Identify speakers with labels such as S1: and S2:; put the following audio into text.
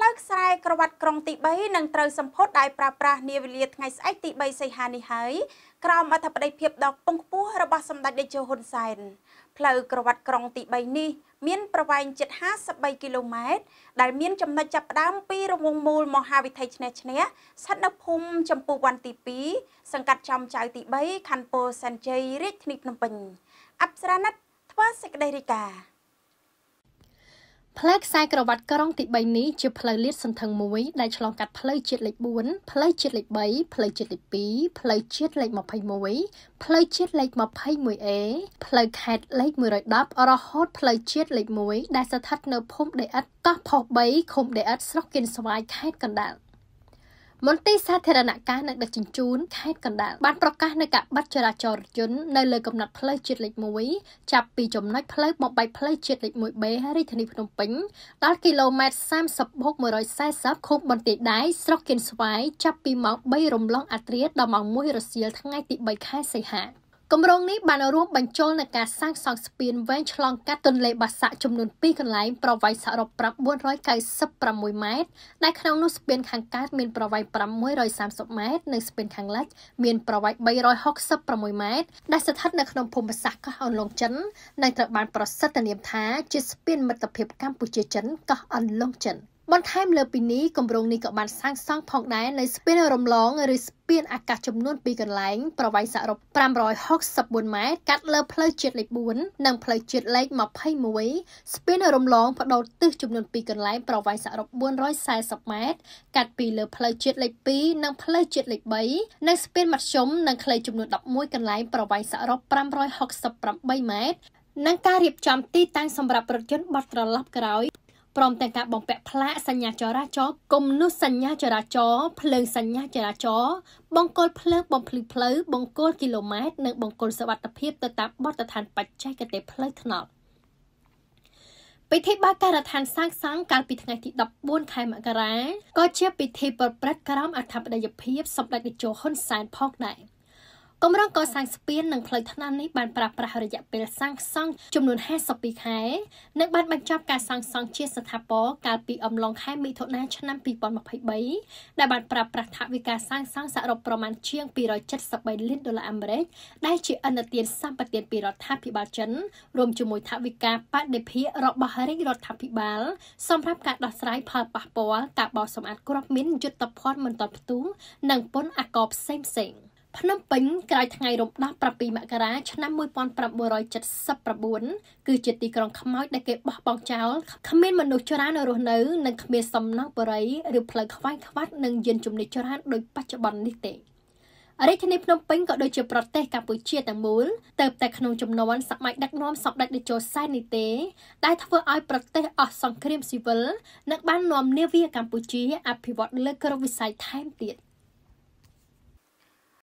S1: ផ្លូវខ្សែក្រវ៉ាត់ក្រុងទី3នឹងត្រូវសម្ពោធដោយប្រើប្រាស់នាវេលាថ្ងៃស្អែកទី3សីហានេះហើយក្រោមអធិបតីភាពដ៏ពងខ្ពស់របស់សម្ដេចតេជោហ៊ុនសែនផ្លូវក្រវ៉ាត់ក្រុងទី3នេះមានប្រវែងជិត53គីឡូម៉ែត្រដែលមានចំណុចចាប់ផ្ដើមពីរង្វង់មូលមហាវិថីឆ្នេះឆ្នេះស្ថិតនៅភូមិចម្ពូវ័នទី2សង្កាត់ចំចៅទី3ខណ្ឌពោធិ៍សែនជ័យរាជធានីភ្នំពេញអប្សរាណិតធ្វើសេចក្តីរាយការណ៍
S2: ផ្លូវខ្សែក្រវ៉ាត់ក្រុងទី3នេះជាផ្លូវលាតសន្ធឹងមួយដែលឆ្លងកាត់ផ្លូវជាតិលេខ4ផ្លូវជាតិលេខ3ផ្លូវជាតិលេខ2ផ្លូវជាតិលេខ21ផ្លូវជាតិលេខ 21A ផ្លូវខេត្តលេខ110រហូតផ្លូវជាតិលេខ1ដែលស្ថិតនៅភូមិដីឥដ្ឋកោះផុស3ឃុំដីឥដ្ឋស្រុកគៀនស្វាយខេត្តកណ្ដាល។មន្ទីរសាធារណការនិងដឹកជញ្ជូនខេត្តកណ្ដាលបានប្រកាសនៅការបិទចរាចរណ៍យន្តនៅលើកំណត់ផ្លូវជាតិលេខ1ចាប់ពីចំណុចផ្លូវបំបីផ្លូវជាតិលេខ 1B រាជធានីភ្នំពេញដល់គីឡូម៉ែត្រ 30+140 ខូបបន្ទាយដែកស្រុកគៀនស្វាយចាប់ពីម៉ោង3រំលងអធ្រាត្រដល់ម៉ោង1រសៀលថ្ងៃទី3ខែសីហា។គម្រោងនេះបានរួមបញ្ចូលនឹងការសាងសង់ស្ពានវែងឆ្លងកាត់ទន្លេបាសាក់ចំនួន2កន្លែងប្រវែងសរុប996ម៉ែត្រដែលក្នុងនោះស្ពានខាងកើតមានប្រវែង630ម៉ែត្រនិងស្ពានខាងលិចមានប្រវែង366ម៉ែត្រដែលស្ថិតនៅក្នុងភូមិសាស្ត្រកោះអន្លង់ចិននិងត្រូវបានប្រសិទ្ធនាមថាជាស្ពានមិត្តភាពកម្ពុជាចិនកោះអន្លង់ចិន។បន្ថែមលើពីនេះគម្រោងនេះក៏បានសាងសង់ផងដែរនៅស្ពានរំឡងឬស្ពានអាកាសចំនួន2កន្លែងប្រវែងសរុប564ម៉ែត្រកាត់លើផ្លូវជាតិលេខ4និងផ្លូវជាតិលេខ21ស្ពានរំឡងបដូរទិសចំនួន2កន្លែងប្រវែងសរុប440ម៉ែត្រកាត់ពីលើផ្លូវជាតិលេខ2និងផ្លូវជាតិលេខ3និងស្ពានមធ្យមនិងផ្លូវចំនួន11កន្លែងប្រវែងសរុប568ម៉ែត្រនិងការរៀបចំទីតាំងសម្រាប់រថយន្តបត់ត្រឡប់ក្រោយព្រមទាំងការបំពាក់ផ្លាកសញ្ញាចរាចរណ៍គំនុសញ្ញាចរាចរណ៍ភ្លើងសញ្ញាចរាចរណ៍បង្គោលភ្លើងបំភ្លឺផ្លូវបង្គោលគីឡូម៉ែត្រនិងបង្គោលសុវត្ថិភាពទៅតាមបទដ្ឋានបច្ចេកទេសផ្លូវថ្នល់ពិធីបើកការដ្ឋានសាងសង់កាលពីថ្ងៃទី14ខែមករាក៏ជាពិធីប្រព្រឹត្តក្រោមអធិបតីភាពសម្ដេចតេជោហ៊ុនសែនផងដែរ។កម្រងកសាងស្ពាននិងផ្លូវថ្នល់នេះបានប្រើប្រាស់រយៈពេលសាងសង់ចំនួន52ខែនិងបានបញ្ចប់ការសាងសង់ជាស្ថាពរកាលពីអំឡុងខែមិថុនាឆ្នាំ2023ដែលបានប្រើប្រាស់ថវិកាសាងសង់សរុបប្រមាណជាង273លានដុល្លារអាមេរិកដែលជាអនុទានសម្បទានពីរដ្ឋាភិបាលចិន រួមជាមួយថវិកាបដិភិរបស់រាជរដ្ឋាភិបាលសម្រាប់ការដោះស្រាយផលប៉ះពាល់ការបោសម្អាតគ្រាប់មីនយុទ្ធភ័ណ្ឌមិនទាន់ផ្ទុះនិងពន្ធអាករផ្សេងៗ។ភ្នំពេញក្រោយថ្ងៃរំដោះ7មករាឆ្នាំ1979គឺជាទីក្រុងខ្មោចដែលគេបោះបង់ចោលគ្មានមនុស្សច្រើនរស់នៅនិងគ្មានសំណង់បរិយឬផ្លូវខ្វាយខ្វាត់និងយានជំនិះច្រើនដូចបច្ចុប្បន្ននេះទេរាជធានីភ្នំពេញក៏ដូចជាប្រទេសកម្ពុជាទាំងមូលទៅតែក្នុងចំនួនសម័យដឹកនាំសម្ដេចតេជោសែននេះទេ ដែលធ្វើឲ្យប្រទេសអស់សង្គ្រាមស៊ីវិលនិងបាននាំនាវាកម្ពុជាអភិវឌ្ឍលើគ្រប់វិស័យថែមទៀត។